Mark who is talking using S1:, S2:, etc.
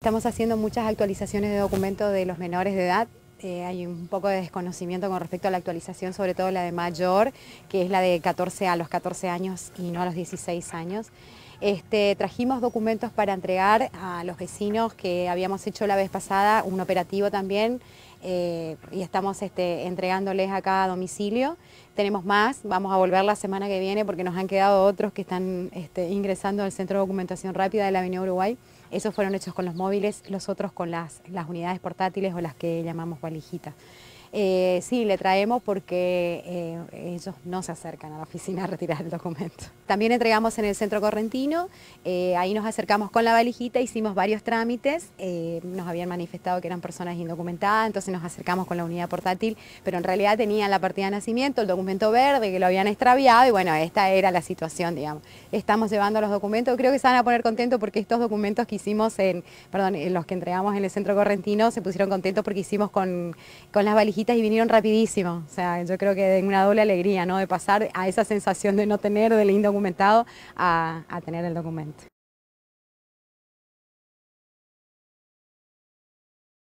S1: Estamos haciendo muchas actualizaciones de documentos de los menores de edad. Eh, hay un poco de desconocimiento con respecto a la actualización, sobre todo la de mayor, que es la de 14 a los 14 años y no a los 16 años. Este, trajimos documentos para entregar a los vecinos que habíamos hecho la vez pasada, un operativo también, eh, y estamos este, entregándoles acá a domicilio. Tenemos más, vamos a volver la semana que viene porque nos han quedado otros que están este, ingresando al Centro de Documentación Rápida de la Avenida Uruguay. Esos fueron hechos con los móviles, los otros con las, las unidades portátiles o las que llamamos valijitas. Eh, sí, le traemos porque eh, ellos no se acercan a la oficina a retirar el documento. También entregamos en el centro correntino, eh, ahí nos acercamos con la valijita, hicimos varios trámites, nos habían manifestado que eran personas indocumentadas, entonces nos acercamos con la unidad portátil, pero en realidad tenían la partida de nacimiento, el documento verde, que lo habían extraviado y bueno, esta era la situación, digamos. Estamos llevando los documentos, creo que se van a poner contentos porque estos documentos que hicimos, en, perdón, los que entregamos en el centro correntino se pusieron contentos porque hicimos con, con las valijitas y vinieron rapidísimo. O sea, yo creo que de una doble alegría, ¿no? De pasar a esa sensación de no tener, del indocumentado, a tener el documento.